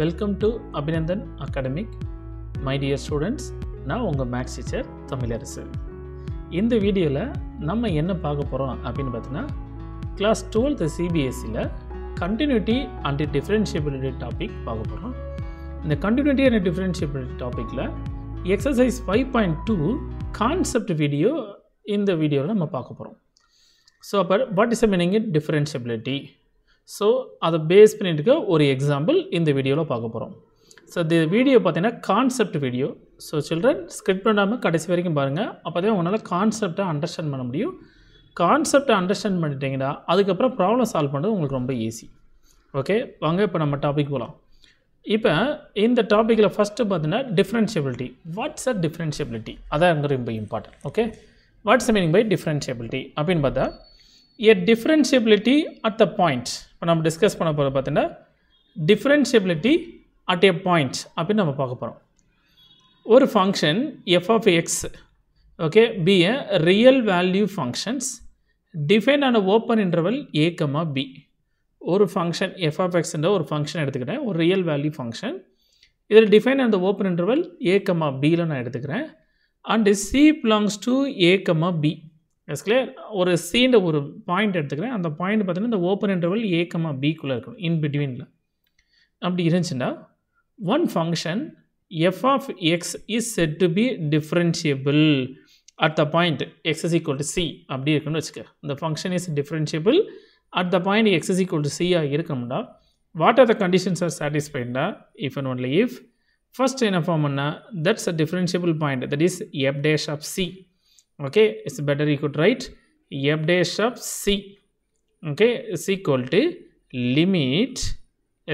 Welcome to Abhinandan academic my dear students நான் உங்கள் maths teacher Tamilarasu இந்த வீடியோவில் நம்ம என்ன பார்க்க போகிறோம் அப்படின்னு பார்த்தீங்கன்னா கிளாஸ் டுவெல்த்து சிபிஎஸ்சியில் கண்டினியூட்டி அண்ட் டிஃப்ரென்ஷியபிலிட்டி டாபிக் பார்க்க போகிறோம் இந்த கண்டினியூட்டி அண்ட் டிஃப்ரென்ஷியபிலிட்டி டாப்பிக்கில் exercise five point two concept video இந்த வீடியோவில் நம்ம பார்க்க போகிறோம் ஸோ அப்போ what is a meaning it differentiability so அதை பேஸ் பண்ணிட்டுக்க ஒரு எக்ஸாம்பிள் இந்த வீடியோவில் பார்க்க போகிறோம் ஸோ இந்த வீடியோ பார்த்தீங்கன்னா concept video so children script பண்ணாமல் கடைசி வரைக்கும் பாருங்கள் அப்போ தான் உங்களால் கான்செப்டை அண்டர்ஸ்டாண்ட் பண்ண முடியும் கான்செப்டை அண்டர்ஸ்டாண்ட் பண்ணிட்டீங்கன்னா அதுக்கப்புறம் ப்ராப்ளம் சால்வ் பண்ணுறது உங்களுக்கு ரொம்ப ஈஸி ஓகே வாங்க இப்போ நம்ம டாபிக் போகலாம் இப்போ இந்த டாப்பிக்கில் ஃபஸ்ட்டு பார்த்தீங்கன்னா டிஃப்ரென்ஷியபிலிட்டி வாட்ஸ் அ டிஃப்ரென்ஷியபிலிட்டி அதான் ரொம்ப important okay what's meaning by differentiability அப்படின்னு பார்த்தா எ டிஃப்ரென்ஷியபிலிட்டி அட் த பாயிண்ட் இப்போ நம்ம டிஸ்கஸ் பண்ண போகிற பார்த்தீங்கன்னா டிஃப்ரென்ஷியபிலிட்டி அட் ஏ பாயிண்ட் அப்படின்னு நம்ம பார்க்க போகிறோம் ஒரு function f of x okay b a real value functions define ஆன open interval a comma b ஒரு ஃபங்க்ஷன் எஃப் ஆஃப் எக்ஸ்ன்ற ஒரு ஃபங்க்ஷன் எடுத்துக்கிட்டேன் ஒரு ரியல் வேல்யூ ஃபங்க்ஷன் இதில் டிஃபைன் அந்த ஓப்பன் இன்டர்வல் ஏ கமா பியில் நான் எடுத்துக்கிறேன் and c belongs to a comma b it's clear ஒரு சீண்ட ஒரு பாயிண்ட் எடுத்துக்கிறேன் அந்த பாயிண்ட் பார்த்தீங்கன்னா இந்த ஓப்பன் இன்டர்வல் ஏக்கமாக பிக்குள்ளே இருக்கணும் இன் பிட்வீனில் அப்படி இருந்துச்சுன்னா one function f of x is said to be differentiable at the point x is equal to c அப்படி இருக்குன்னு வச்சுக்க இந்த function is differentiable at the point x is equal to சியாக இருக்கணும்டா what are the conditions are சாட்டிஸ்ஃபைடா if and only if first என்ன form பண்ணால் that's a differentiable point that is f dash of c okay it's better you could write f dash c okay is equal to limit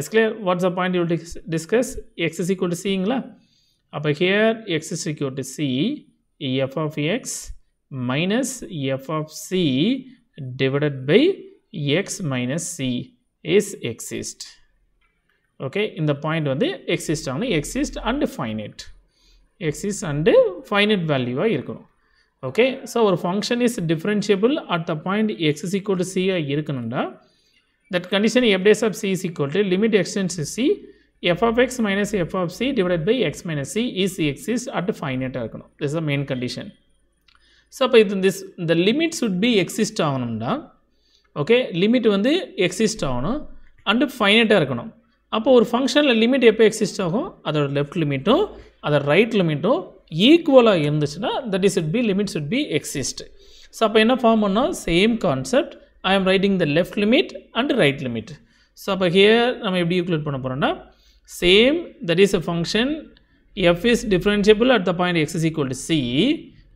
is what's the point you discuss x is equal to c ingla up here x equal to c f of x minus f of c divided by x minus c is exist okay in the point on the exist only exist and finite exist and finite value are okay so our function is differentiable at the point x is equal to c. I irukkanunda that condition f dash of c is equal to limit extends to c f of x minus f of c divided by x minus c is exists at finite arukkanu this is the main condition so this the limit should be exists. exist avanunda okay limit the vandu exist avanu and finite arukkanu appo our function la limit epa exist avum adoda left limit adoda right limit ஈக்குவலாக இருந்துச்சுன்னா that is it be limit it be exist so அப்போ என்ன form பண்ணால் same concept I am writing the left limit and right limit so அப்போ here நம்ம எப்படி யூக்குலேட் பண்ண போகிறோம்னா same that is a function f is differentiable at the point x is equal to c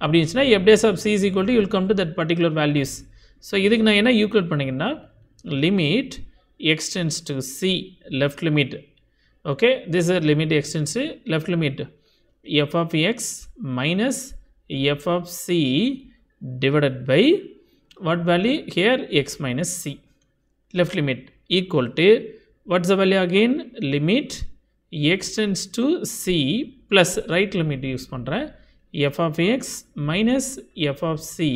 அப்படின்னுச்சுன்னா f dash of c is equal to will come to that particular values so இதுக்கு நான் என்ன யூக்குலேட் பண்ணிங்கன்னா limit x tends to c left limit okay this is a limit extends to left limit f of x minus f of c divided by what value here x minus c left limit equal to what's the value again limit x tends to c plus right limit use பண்ணுறேன் f of x minus f of c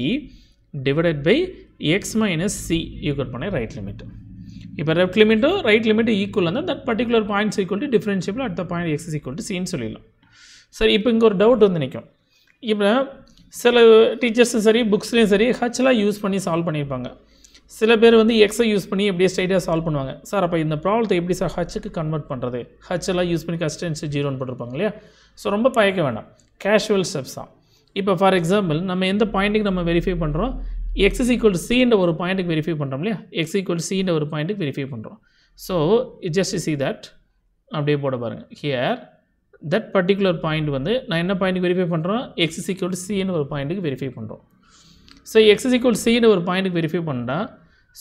divided by x minus c equal பண்ண right limit இப்போ left limit right limit equal அந்த that particular points equal to differentiable at the point x is equal to c ன்னு சொல்லிடலாம் சரி இப்போ இங்கே ஒரு doubt வந்து நிற்கும் இப்போ சில டீச்சர்ஸும் சரி புக்ஸ்லேயும் சரி ஹச்லாம் யூஸ் பண்ணி சால்வ் பண்ணியிருப்பாங்க சில பேர் வந்து எக்ஸை யூஸ் பண்ணி எப்படியே ஸ்ட்ரைட்டாக சால்வ் பண்ணுவாங்க சார் அப்போ இந்த ப்ராப்ளத்தை எப்படி சார் ஹச்சுக்கு கன்வெர்ட் பண்ணுறது ஹச்செல்லாம் யூஸ் பண்ணி கஸ்டன்ஸு ஜீரோன்னு போட்டிருப்பாங்க இல்லையா ஸோ ரொம்ப பயக்க வேண்டாம் கேஷுவல் ஸ்டெப்ஸ் தான் இப்போ ஃபார் எக்ஸாம்பிள் நம்ம எந்த பாயிண்ட்டுக்கு நம்ம வெரிஃபை பண்ணுறோம் எக்ஸ் இஸ் ஈக்குவல் சீன்ற ஒரு பாயிண்ட்டுக்கு வெரிஃபை பண்ணுறோம் இல்லையா எக்ஸ் ஈக்குவல் சீன்ற ஒரு பாயிண்ட்டுக்கு வெரிஃபை பண்ணுறோம் so it just see that அப்படியே போட பாருங்கள் ஹியர் தட் பர்டிகுலர் பாயிண்ட் வந்து நான் என்ன பாயிண்ட்டுக்கு வெரிஃபை பண்ணுறோம் எக்ஸ் சிக்யூல் சின்னு ஒரு பாயிண்ட்டுக்கு வெரிஃபை பண்ணுறோம் ஸோ எக்ஸ் சிக்யூல் சின்னு ஒரு பாயிண்ட்டுக்கு வெரிஃபை பண்ணால்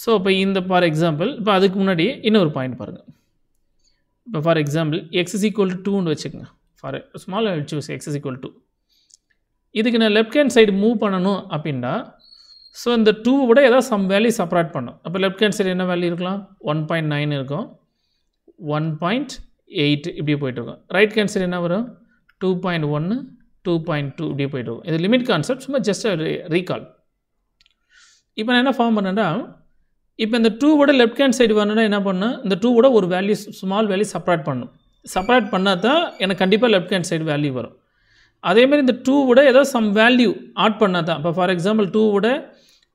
ஸோ இப்போ இந்த ஃபார் எக்ஸாம்பிள் இப்போ அதுக்கு முன்னாடி இன்னொரு பாயிண்ட் பாருங்கள் இப்போ for example x is equal to டூன்னு வச்சுக்கோங்க for small I choose x is two இதுக்கு நான் லெஃப்ட் ஹேண்ட் சைடு மூவ் பண்ணணும் அப்படின்னா ஸோ இந்த டூவை விட ஏதாவது சம் வேல்யூ சப்ராட் பண்ணும் அப்போ லெஃப்ட் ஹேண்ட் சைடு என்ன வேல்யூ இருக்கலாம் ஒன் பாயிண்ட் நைன் இருக்கும் ஒன் பாயிண்ட் எயிட் இப்படி போயிட்டுருக்கும் ரைட் கேன்சர் என்ன வரும் டூ பாயிண்ட் ஒன்று டூ பாயிண்ட் டூ இப்படி போயிட்டுருக்கும் இது லிமிட் கான்செப்ட் சும்மா ஜஸ்ட் ரீகால் இப்போ நான் என்ன ஃபார்ம் பண்ணேன்னா இப்போ இந்த டூவோட லெஃப்ட் ஹேண்ட் சைடு வரணுன்னா என்ன பண்ணும் இந்த டூவோட ஒரு வேல்யூ ஸ்மால் வேல்யூ செப்பரேட் பண்ணணும் செப்பரேட் பண்ணால் தான் எனக்கு கண்டிப்பாக லெஃப்ட் ஹேண்ட் சைடு வேல்யூ வரும் அதேமாதிரி இந்த டூவோட ஏதோ சம் வேல்யூ ஆட் பண்ணால் தான் இப்போ ஃபார் எக்ஸாம்பிள் டூவோட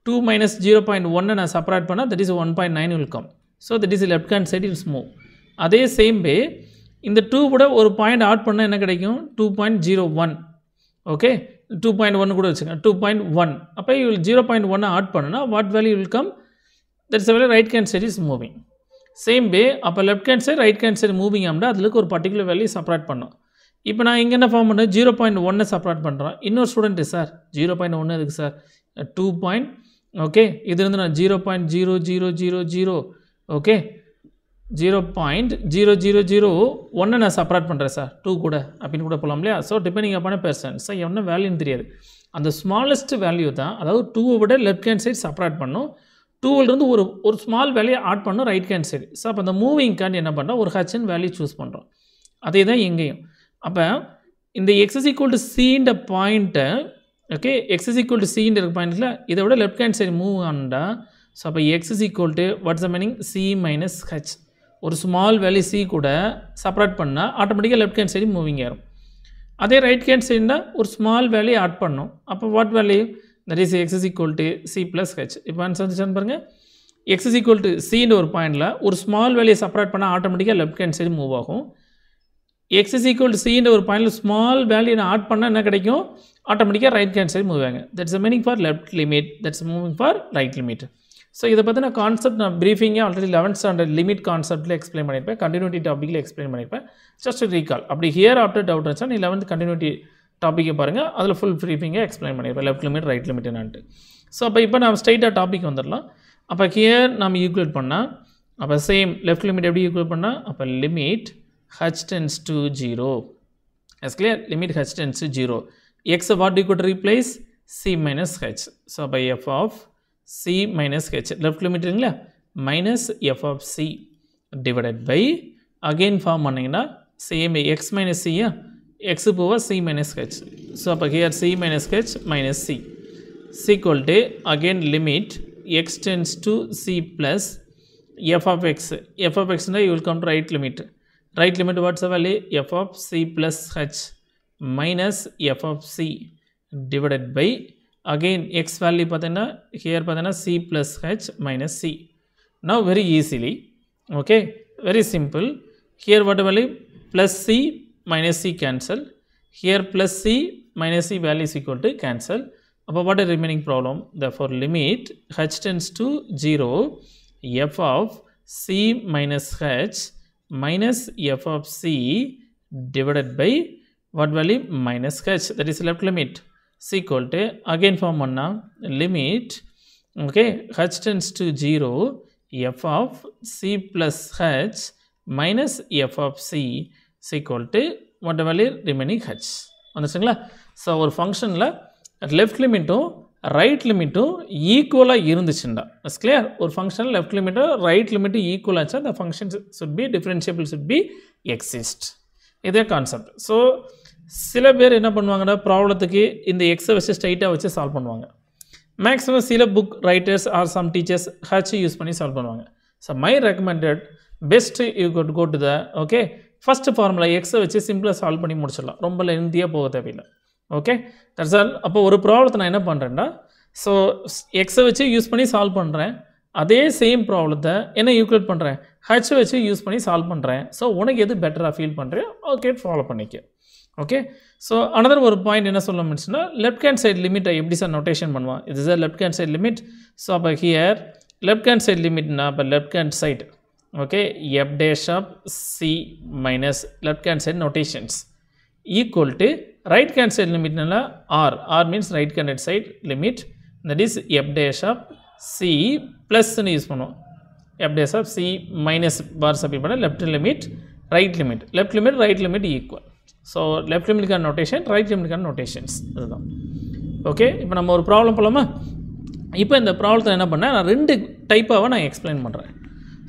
டூ மைனஸ் ஜீரோ பாயிண்ட் ஒன்னை நான் செப்பரேட் பண்ணால் that is one point nine will come so that is left hand side is move அதே சேம் வே இந்த டூ கூட ஒரு பாயிண்ட் ஆட் பண்ணால் என்ன கிடைக்கும் two point zero one okay two point one கூட வச்சுக்கோங்க டூ பாயிண்ட் ஒன் அப்போ you zero point one add பண்ணுன்னா what value will come that's well right Cantt side is moving same way அப்போ left hand side right hand side moving அப்படின்னா அதுக்கு ஒரு particular value சப்ரேட் பண்ணும் இப்போ நான் இங்கே என்ன ஃபார்ம் பண்ண ஜீரோ பாயிண்ட் ஒன்னை சப்ரேட் பண்ணுறேன் இன்னொரு ஸ்டூடெண்ட்டு சார் ஜீரோ பாயிண்ட் ஒன்று இருக்குது சார் டூ பாயிண்ட் ஓகே இதுலேருந்து நான் zero point zero zero zero zero okay zero point zero zero zero ஒன்றை நான் சப்ரேட் பண்ணுறேன் சார் டூ கூட அப்படின்னு கூட போகலாம் இல்லையா ஸோ டிபெண்டிங் அப்பான பெர்சன் சார் என்ன வேல்யூன்னு தெரியாது அந்த ஸ்மாலஸ்ட் வேல்யூ தான் அதாவது டூவை விட லெஃப்ட் ஹேண்ட் சைடு சப்ரேட் பண்ணும் டூவிலிருந்து ஒரு ஒரு ஸ்மால் வேல்யூ ஆட் பண்ணும் ரைட் ஹேண்ட் சைடு ஸோ அப்போ அந்த மூவிங்க்காண்டி என்ன பண்ணுறோம் ஒரு ஹச்என் வேல்யூ சூஸ் பண்ணுறோம் அதே தான் எங்கேயும் அப்போ இந்த எக்ஸஸ் ஈக்குவல் டு சீன்ற பாயிண்ட்டை ஓகே எக்ஸஸ் ஈக்குவல் டு சீன்ற பாயிண்ட்டில் இதை விட லெஃப்ட் ஹேண்ட் சைடு மூவ் ஆனால் ஸோ அப்போ x is equal to what's meaning c minus h ஒரு ஸ்மால் வேலி சி கூட செப்பரேட் பண்ணால் ஆட்டோமேட்டிக்காக லெஃப்ட் ஹேண்ட் சைடு மூவிங் ஆயிரும் அதே ரைட் ஹேண்ட் சைடுனா ஒரு ஸ்மால் வேலி ஆட் பண்ணும் அப்போ what value that is x is equal to c plus h இப்போ ஆன்சர் வந்துச்சான்னு பாருங்கள் எக்ஸஸ் ஈக்குவல் டு சின்னு ஒரு பாயிண்டில் ஒரு ஸ்மால் வேலியை செப்பரேட் பண்ணால் ஆட்டோமேட்டிக்காக லெஃப்ட் ஹேண்ட் சைடு மூவ் ஆகும் எக்ஸஸ் ஈக்குவல் டு சின்ற ஒரு பாயிண்டில் ஸ்மால் வேல்யூ நான் ஆட் பண்ணால் என்ன கிடைக்கும் ஆட்டோமேட்டிக்காக ரைட் ஹேண்ட் சைடு மூவ் ஆகும் that's a meaning for left limit that's moving for right limit so இதை பற்றின கான்செப்ட் நான் ப்ரீஃபிங்காக ஆல்ரெடி லெவன்த் ஸ்டாண்டர்ட் லிமிட் கான்செப்ட்டில் எக்ஸ்பிளைன் பண்ணியிருப்பேன் கண்டினியூட்டி டாப்பிக்கில் எக்ஸ்பிளைன் பண்ணியிருப்பேன் ஜஸ்ட் ரீகால் அப்படி ஹியர் ஆஃப்டர் டவுட் இருந்துச்சா நீ லெவன்த் கண்டினியூட்டி டாப்பிக்கை பாருங்கள் அதில் ஃபுல் ப்ரீஃபிங்காக எக்ஸ்பிளைன் பண்ணியிருப்பேன் லெஃப்ட் லிமிட் ரைட் லிமிட் என்னான்ட்டு ஸோ அப்போ இப்போ நம்ம ஸ்ட்ரைட்டாக டாபிக் வந்துடலாம் அப்போ ஹியர் நம்ம ஈக்குவேட் பண்ணால் அப்போ சேம் லெஃப்ட் லிமிட் எப்படி ஈக்குவேட் பண்ணால் அப்போ limit h tends to zero is clear limit h tends to zero x what you could replace c minus h so அப்போ f of c minus h left லிமிட்டுங்களா minus f of c divided by again form பண்ணிங்கன்னா same x minus சியா x போவால் c minus h so அப்போ here c minus h minus c equal to again limit x tends to c plus f of x f of எக்ஸ்னால் you will come to right limit right limit what's the value f of c plus h minus f of c divided by again x value patana here patana c plus h minus c now very easily okay very simple here what value plus c minus c cancel here plus c minus c value is equal to cancel அப்போ what a remaining problem therefore limit h tends to 0 f of c minus h minus f of c divided by what value minus h that is left limit is equal to again form பண்ணா limit okay h tends to 0 f of c plus h minus f of c is equal to what value remaining h வந்துச்சுங்களா so ஒரு ஃபங்க்ஷனில் left லிமிட்டும் right லிமிட்டும் ஈக்குவலாக இருந்துச்சுண்டா it's clear ஒரு function left லிமிட்டும் ரைட் லிமிட்டும் ஈக்குவலாக இருந்துச்சு அந்த function should be differentiable should be exist இதே கான்செப்ட் ஸோ சில பேர் என்ன பண்ணுவாங்கன்னா ப்ராப்ளத்துக்கு இந்த எக்ஸை வச்சு ஸ்ட்ரைட்டாக வச்சு சால்வ் பண்ணுவாங்க மேக்ஸிமம் சில book writers are some teachers h use பண்ணி சால்வ் பண்ணுவாங்க so my recommended best you could go to the okay first formula எக்ஸை வச்சு சிம்பிளாக சால்வ் பண்ணி முடிச்சிடலாம் ரொம்ப லென்த்தியாக போக தேவையில்லை ஓகே தட்ஸ் ஆல் அப்போ ஒரு ப்ராப்ளத்தை நான் என்ன பண்ணுறேன்னா ஸோ எக்ஸை வச்சு யூஸ் பண்ணி சால்வ் பண்ணுறேன் அதே சேம் ப்ராப்ளத்தை என்ன யூக்லேட் பண்ணுறேன் ஹச் வச்சு யூஸ் பண்ணி சால்வ் பண்ணுறேன் ஸோ உனக்கு எது பெட்டராக ஃபீல் பண்ணுறேன் ஓகே ஃபாலோ பண்ணிக்க okay so another ஒரு point என்ன சொல்லணும் அப்படின்னா left hand side limit எப்படி சார் notation பண்ணுவான் இது sir left hand side limit so அப்போ here left hand side limitனா அப்போ left hand side okay f dash of c minus left hand side notations equal to right hand side limit nala r r means right hand side limit that is f dash of c plus னு use பண்ணுவோம் f dash of c minus bar supply பண்ண left limit right limit left limit right limit equal so left லிமிட்கான notation right லிமிட்கான notations அதுதான் okay இப்போ நம்ம ஒரு problem போகலாமா இப்போ இந்த ப்ராப்ளத்தை என்ன பண்ணேன் நான் ரெண்டு டைப்பாக நான் எக்ஸ்பிளைன் பண்ணுறேன்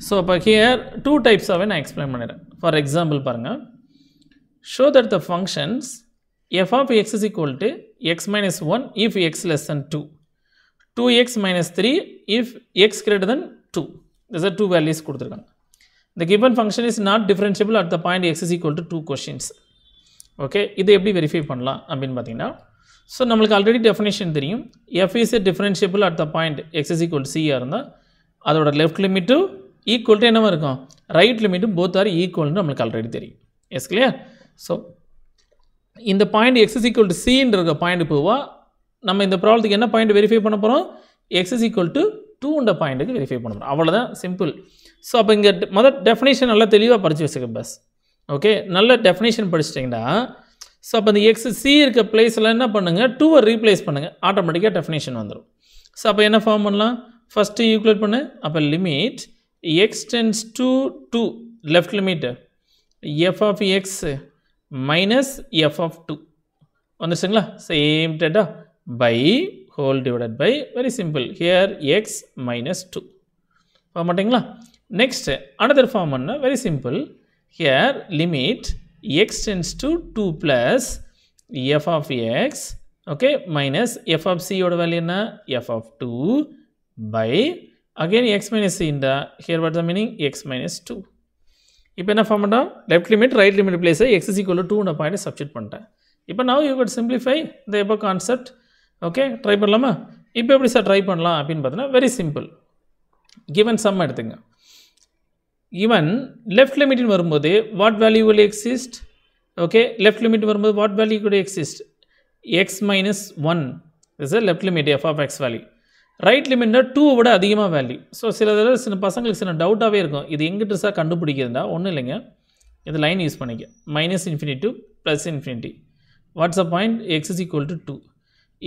ஸோ இப்போ ஹியர் டூ டைப்ஸாகவே நான் எக்ஸ்பிளைன் பண்ணிடுறேன் ஃபார் எக்ஸாம்பிள் பாருங்கள் show that the functions f of x is equal to x minus one if x less than two two x minus three if x greater than two is two values கொடுத்துருக்காங்க the given function is not differentiable at the point x is equal to two questions okay இது எப்படி verify பண்ணலாம் அப்படின்னு பார்த்தீங்கன்னா so நம்மளுக்கு already definition தெரியும் f is differentiable at the point x is equal சியாக இருந்தால் அதோட லெஃப்ட் லிமிட்டு ஈக்குவல் டு என்னவாக இருக்கும் ரைட் லிமிட்டு போத் ஆர் ஈக்குவல்னு நம்மளுக்கு ஆல்ரெடி தெரியும் எஸ் கிளியர் ஸோ இந்த பாயிண்ட் எக்ஸஸ் ஈக்குவல் டு சின்ற பாயிண்ட் போவா நம்ம இந்த ப்ராப்ளத்துக்கு என்ன பாயிண்ட் வெரிஃபை பண்ண போகிறோம் எக்ஸஸ் ஈக்குவல் டு டூன்ற பாயிண்ட்டுக்கு வெரிஃபை பண்ண போகிறோம் அவ்வளோதான் சிம்பிள் ஸோ அப்போ இங்கே மொதல் டெஃபினேஷன் நல்லா தெளிவாக படித்து வச்சுக்க பஸ் ஓகே நல்ல டெஃபினேஷன் படிச்சிட்டிங்கன்னா ஸோ அப்போ அந்த எக்ஸ் சி இருக்க பிளேஸில் என்ன பண்ணுங்கள் டூவை ரீப்ளேஸ் பண்ணுங்கள் ஆட்டோமேட்டிக்காக டெஃபினேஷன் வந்துடும் ஸோ அப்போ என்ன ஃபார்ம் பண்ணலாம் ஃபஸ்ட்டு யூக்லேட் பண்ணு அப்போ limit x tends to two left limit f of x minus f of two வந்துருச்சுங்களா same data by whole divided by very simple here x minus two பார்க்க மாட்டிங்களா நெக்ஸ்ட்டு அனதர் ஃபார்ம் பண்ண very simple here limit x tends to 2 plus f of x okay minus f of c ஓட value என்ன f of 2 by again x minus c இந்த here what the meaning x minus 2 இப்போ என்ன form பண்ணோம் left limit right limit பிளேஸை x is equal டூன்ற point subject பண்ணிட்டேன் இப்போ நவ் யூ கட் சிம்பிளிஃபை இந்த எப்போ கான்செப்ட் ஓகே ட்ரை பண்ணலாமா இப்போ எப்படி சார் ட்ரை பண்ணலாம் அப்படின்னு பார்த்தீங்கன்னா வெரி சிம்பிள் கிவன் சம் எடுத்துங்க இவன் லெஃப்ட் லிமிட்னு வரும்போது what value will exist okay left limit வரும்போது வாட் வேல்யூ கூட exist x minus one is a left limit f of x value right லிமிட்னா டூவை விட அதிகமாக வேல்யூ ஸோ சில தடவை சில பசங்களுக்கு சில டவுட்டாகவே இருக்கும் இது எங்கிட்ட சார் கண்டுபிடிக்கிறதா ஒன்றும் இல்லைங்க இது லைன் யூஸ் பண்ணிக்க minus infinity plus infinity what's a point x is equal to two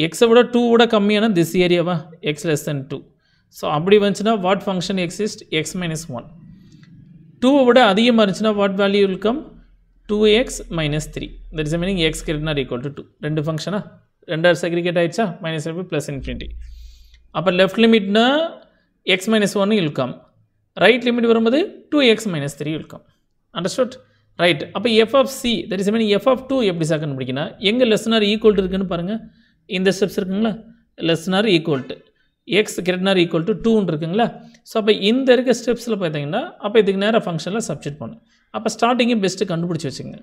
எக்ஸை விட டூ விட கம்மியான திஸ் ஏரியாவா x less than two so அப்படி வந்துச்சுன்னா what function exist x minus one டூவை விட அதிகமாக இருந்துச்சுன்னா what value will two x minus three that is meaning x greater than or equal to two ரெண்டு ஃபங்க்ஷனா ரெண்டாவது செக்ரிகேட் ஆகிடுச்சா மைனஸ் ரெண்டு ப்ளஸ் இன்ஃபினிட்டி அப்போ லெஃப்ட் லிமிட்னா எக்ஸ் மைனஸ் ஒன்று இழுக்காம் ரைட் லிமிட் வரும்போது டூ எக்ஸ் மைனஸ் த்ரீ இழுக்காம் அண்டர்ஸ்டோட் ரைட் அப்போ f of c that is meaning f of two எப்படி சார் கண்டுபிடிக்கணும் எங்கே லெஸ்னார் ஈக்குவல் இருக்குன்னு பாருங்கள் இந்த ஸ்டெப்ஸ் இருக்குங்களா less than or equal to x greater than or equal to டூன்னு இருக்குங்களா ஸோ அப்போ இந்த இருக்க ஸ்டெப்ஸில் பார்த்தீங்கன்னா அப்போ இதுக்கு நேராக ஃபங்க்ஷனில் சப்ஜெக்ட் பண்ணும் அப்போ ஸ்டார்டிங்கும் பெஸ்ட்டு கண்டுபிடிச்சி வச்சுங்க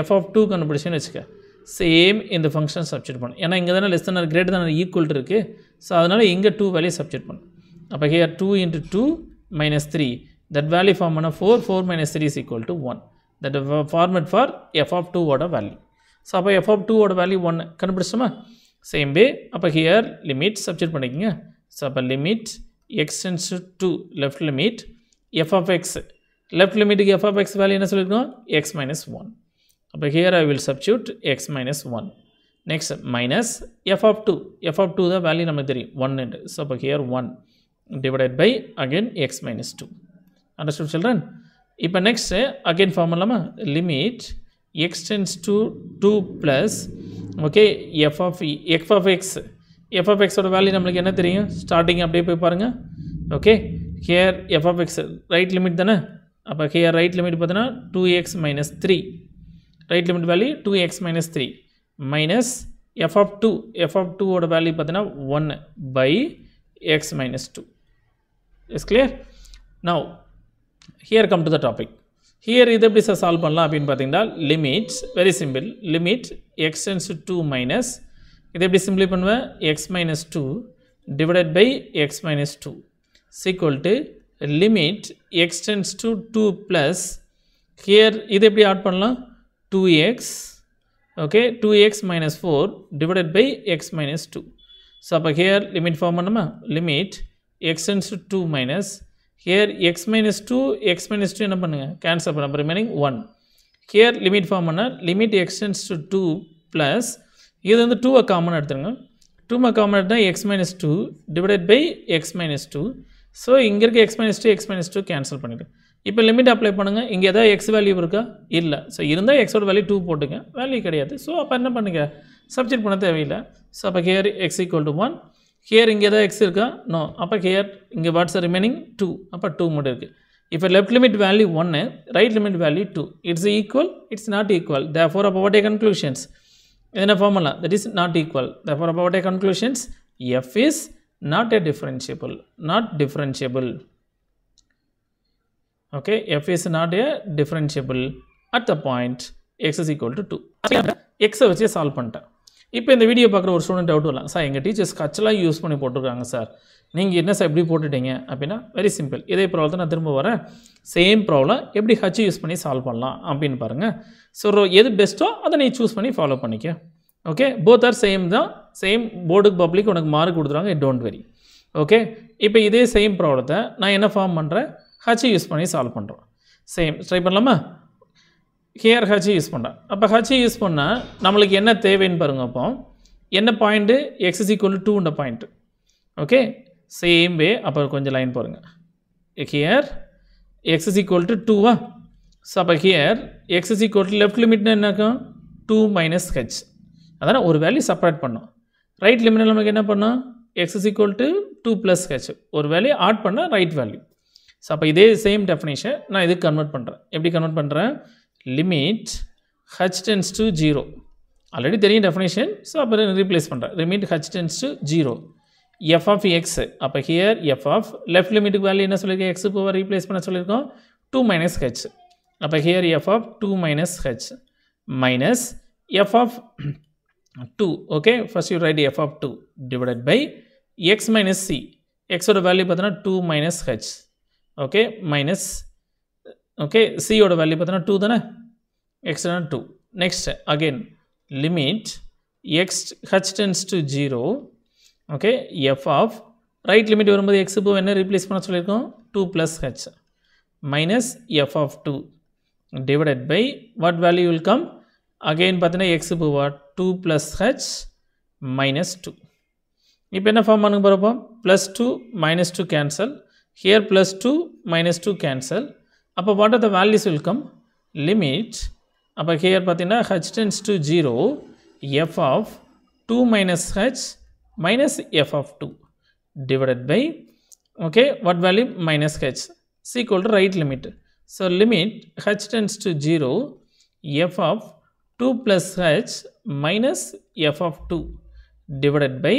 எஃப் ஆஃப் டூ கண்டுபிடிச்சுன்னு வச்சுக்க சேம் இந்த ஃபங்க்ஷன் சப்ஜெக்ட் பண்ணு ஏன்னா இங்கே தானே லெஸ் கிரேட் கிரேட்டர் ஈக்குவல் இருக்குது ஸோ அதனால் இங்கே டூ வேலையை சப்ஜெக்ட் பண்ணும் அப்போ here two into two minus three that value form பண்ண four four minus three is equal to one that format for f of டூவோட வேல்யூ ஸோ அப்போ f of டூவோட வேல்யூ ஒன்று கண்டுபிடிச்சோமா சேம் வே அப்போ ஹியர் லிமிட் சப்ஜெக்ட் பண்ணிக்கோங்க So, upper limit x tends to 2 left limit f of x left limit f of x value என்ன சொல்லிருக்கோம் x minus 1 அப்போ here I will substitute x minus 1 next minus f of 2 f of 2 the value number தெரியும் 1 என்று so here 1 divided by again x minus 2 understood children If next again formulaமா limit x tends to 2 plus okay f of f of x எஃப்எஃப்எக்ஸோட எக்ஸோட value நம்மளுக்கு என்ன தெரியும் starting அப்படியே போய் பாருங்கள் okay here f f x right limit தானே அப்போ here right limit பார்த்தீங்கன்னா two x minus three right limit value two x minus three minus f of two f of டூவோட வேல்யூ பார்த்தீங்கன்னா ஒன்று by x minus two is clear now here come to the topic here இது எப்படி sir solve பண்ணலாம் அப்படின்னு பார்த்தீங்கன்னா limits very simple limit x tends two minus இதை எப்படி சிம்பிளி பண்ணுவேன் X minus two divided by x minus two is equal to limit x tends tends to two plus here இது எப்படி ஆட் பண்ணலாம் two x okay two x minus four divided by x minus two so அப்போ here limit form பண்ணுமா limit x to two minus here x minus two x minus two என்ன பண்ணுங்கள் cancel பண்ண remaining one here limit form பண்ணால் limit x tends to two plus இது வந்து டூவை common எடுத்துருங்க டூ காமன் எடுத்தால் x minus two divided by x minus two so இங்கே இருக்க x minus two x minus two cancel பண்ணிவிடுங்க இப்போ லிமிட் அப்ளை பண்ணுங்கள் இங்கே எதாவது எக்ஸ் வேல்யூ இருக்கா இல்லை ஸோ இருந்தால் எக்ஸோட வேல்யூ டூ போட்டுங்க வேல்யூ கிடையாது ஸோ அப்போ என்ன பண்ணுங்க சப்ஜெக்ட் பண்ண தேவையில்லை ஸோ அப்போ here x equal to one here இங்கே எதாவது எக்ஸ் இருக்கா நோ அப்போ ஹியர் இங்கே வாட்ஸ் ரிமைனிங் டூ அப்போ டூ மட்டும் இருக்குது இப்போ லெஃப்ட் லிமிட் வேல்யூ ஒன்று right limit value two it's equal it's not equal therefore அப்போ what a conclusions in a formula that is not equal. Therefore, about a conclusions, f is not a differentiable, not differentiable. Okay, f is not a differentiable at the point x is equal to 2. x வச்சு solve பண்ணிட்டேன் இப்போ இந்த video பார்க்குற ஒரு student doubt வரலாம் sir எங்கள் teachers கச்சலாக use பண்ணி போட்டிருக்காங்க சார் நீங்கள் என்ன சார் எப்படி போட்டுட்டீங்க அப்படின்னா வெரி சிம்பிள் இதே ப்ராப்ளத்தை நான் திரும்ப வரேன் சேம் ப்ராப்ளம் எப்படி ஹச் யூஸ் பண்ணி சால்வ் பண்ணலாம் அப்படின்னு பாருங்கள் ஸோ எது பெஸ்ட்டோ அதை நீ சூஸ் பண்ணி ஃபாலோ பண்ணிக்க ஓகே போத் ஆர் சேம் தான் சேம் போர்டுக்கு பப்ளிக் உனக்கு மார்க் கொடுத்துருவாங்க இட் டோன்ட் வெரி ஓகே இப்போ இதே சேம் ப்ராப்ளத்தை நான் என்ன ஃபார்ம் பண்ணுறேன் ஹச் யூஸ் பண்ணி சால்வ் பண்ணுறோம் சேம் ட்ரை பண்ணலாமா ஹியர் ஹச் யூஸ் பண்ணுறேன் அப்போ ஹச் யூஸ் பண்ணால் நம்மளுக்கு என்ன தேவைன்னு பாருங்கள் அப்போ என்ன பாயிண்ட்டு எக்ஸஸ் ஈக்குவல் டூன்ற பாயிண்ட்டு ஓகே சேம் வே அப்புறம் கொஞ்சம் லைன் பாருங்கள் here x is equal to டூவா ஸோ அப்போ here x is equal to left லிமிட்னு என்னக்கும் டூ மைனஸ் ஹெச் அதான் ஒரு வேல்யூ செப்பரேட் பண்ணோம் ரைட் லிமிட்டில் நமக்கு என்ன பண்ணோம் x is equal to two plus h ஒரு வேல்யூ ஆட் பண்ணால் ரைட் வேல்யூ ஸோ அப்போ இதே சேம் டெஃபினேஷன் நான் இதுக்கு கன்வெர்ட் பண்ணுறேன் எப்படி கன்வெர்ட் பண்ணுறேன் limit h tends to zero already தெரியும் டெஃபினேஷன் ஸோ அப்புறம் ரீப்ளேஸ் பண்ணுறேன் limit h tends to zero f(x) அப்ப ஹியர் f லெஃப்ட் லிமிட்க்கு வேல்யூ என்ன சொல்லிருக்காங்க x-க்கு பவர் ரீப்ளேஸ் பண்ண சொல்லிருக்கோம் 2-h அப்ப here f(2-h) - f(2) okay first you write f(2) / (x-c) xோட வேல்யூ பதனா 2-h ஓகே - ஓகே c ஓட வேல்யூ பதனா 2 தான x=2 next again limit x h tends to 0 okay f of right limit varumbodhu x ipo enna replace panna solirukom 2 plus h minus f of 2 divided by what value will come again pathina x ipo what 2 plus h minus 2 ip enna form panna porapom plus 2 minus 2 cancel here plus 2 minus 2 cancel appo what are the values will come limit appo here pathina h tends to 0 f of 2 minus h minus f of 2 divided by okay what value minus h c equal to right limit so limit h tends to 0 f of 2 plus h minus f of 2 divided by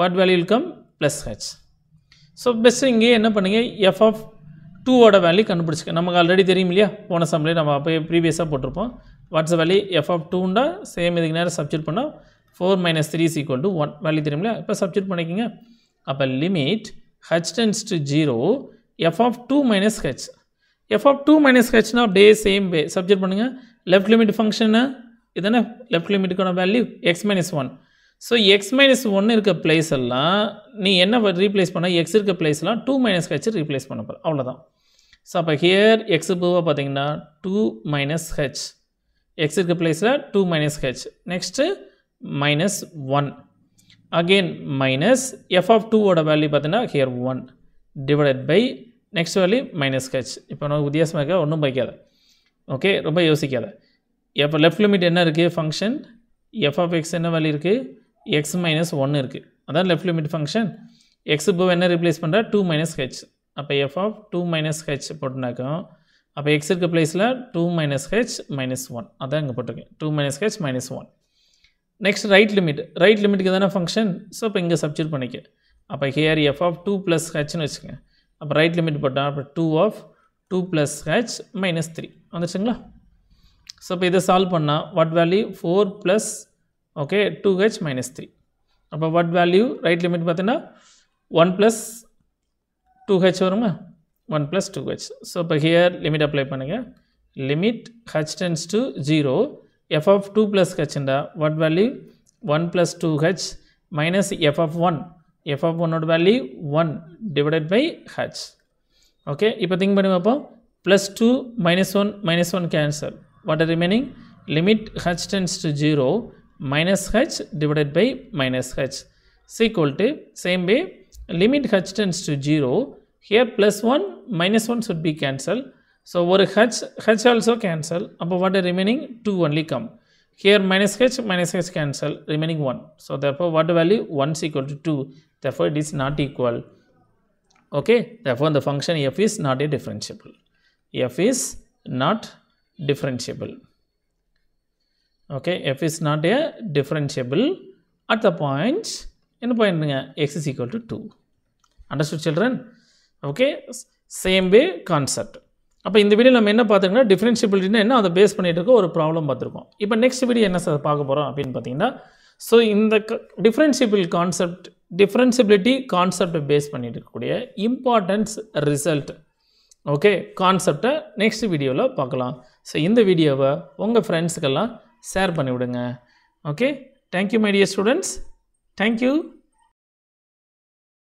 what value will come plus h so best இங்கே என்ன பண்ணுங்க f of டூவோட value கண்டுபிடிச்சிக்க நமக்கு already தெரியும் இல்லையா போன சம்லேயே நம்ம அப்போயே ப்ரீவியஸாக போட்டிருப்போம் வாட்ஸ் வேல்யூ of 2 டூண்டா சேம் இதுக்கு நேரம் சப்ஜெக்ட் பண்ணால் four minus three is equal to one value தெரியும்ல இப்போ சப்ஜெக்ட் பண்ணிக்கோங்க அப்போ limit h tends to zero f of two minus h f of two minus ஹெச்னா அப்படியே சேம் வே சப்ஜெக்ட் பண்ணுங்கள் லெஃப்ட் லிமிட் ஃபங்க்ஷனு இதுதானே லெஃப்ட் லிமிட்டுக்கான value x minus one so x minus ஒன்று இருக்க பிளேஸ் எல்லாம் நீ என்ன ரீப்ளேஸ் பண்ண எக்ஸ் இருக்க பிளேஸ்லாம் டூ மைனஸ் ஹெச் ரீப்ளேஸ் பண்ண போகிற அவ்வளோதான் ஸோ அப்போ ஹியர் எக்ஸ் பூவாக பார்த்தீங்கன்னா டூ மைனஸ் ஹெச் எக்ஸ் இருக்க பிளேஸில் two minus h next minus one again minus f of டூவோட வேல்யூ பார்த்தீங்கன்னா here one divided by next value minus h இப்போ நமக்கு வித்தியாசமாக இருக்கா ஒன்றும் வைக்காத ஓகே ரொம்ப யோசிக்காத எஃப் லெஃப்ட் லிமிட் என்ன இருக்குது ஃபங்க்ஷன் எஃப் ஆஃப் எக்ஸ் என்ன வேல்யூ இருக்குது எக்ஸ் மைனஸ் ஒன்று இருக்குது அதான் லெஃப்ட் லிமிட் ஃபங்க்ஷன் எக்ஸ் இப்போ என்ன ரீப்ளேஸ் பண்ணுறா டூ மைனஸ் ஹெச் அப்போ f of two minus h போட்டுனாக்கோ அப்போ எக்ஸ் இருக்க பிளேஸில் two minus h minus one அதான் இங்கே போட்டிருக்கேன் two minus h minus one next right limit right லிமிட்டுக்கு தானே ஃபங்க்ஷன் ஸோ இப்போ இங்கே சப்ஜெக்ட் பண்ணிக்க அப்போ here f of two plus ஹெச்னு வச்சுக்கங்க அப்போ ரைட் லிமிட் போட்டால் அப்போ two of two plus h minus three வந்துச்சுங்களா ஸோ இப்போ இதை சால்வ் பண்ணால் what value four plus okay two h minus three அப்போ வாட் வேல்யூ ரைட் லிமிட் பார்த்தீங்கன்னா ஒன் ப்ளஸ் டூ ஹெச் வருமா one plus two h so இப்போ here limit apply பண்ணுங்கள் limit h tends to zero f f 2 + hन्दा what value 1 + 2h - f f 1 f f 1 ोड value 1 / h okay इप थिंग பண்ணி ま ப்போம் + 2 - 1 - 1 cancel what remaining limit h tends 0 - h /- h = same way limit h tends 0 here + 1 - 1 should be cancel So, one h, h also cancel, Above what remaining 2 only come. Here minus h, minus h cancel, remaining 1. So, therefore, what value? 1 is equal to 2. Therefore, it is not equal. Okay. Therefore, the function f is not a differentiable. f is not differentiable. Okay. f is not a differentiable at the point, in the point x is equal to 2. Understood children? Okay. Same way concept. அப்போ இந்த video நம்ம என்ன பார்த்துருக்கோம்னா டிஃபரன்ஷியபிலிட்டினா என்ன அதை base பண்ணிகிட்டு இருக்க ஒரு problem பார்த்துருக்கோம் இப்போ நெக்ஸ்ட் வீடியோ என்ன சார் பார்க்க போகிறோம் அப்படின்னு பார்த்தீங்கன்னா ஸோ இந்த டிஃப்ரென்சிபிள் கான்செப்ட் டிஃப்ரென்சிபிலிட்டி கான்செப்டை பேஸ் பண்ணிட்டு இருக்கக்கூடிய இம்பார்ட்டன்ஸ் ரிசல்ட் ஓகே கான்செப்டை நெக்ஸ்ட் வீடியோவில் பார்க்கலாம் ஸோ இந்த வீடியோவை உங்கள் ஃப்ரெண்ட்ஸுக்கெல்லாம் ஷேர் பண்ணிவிடுங்க okay thank you my dear students thank you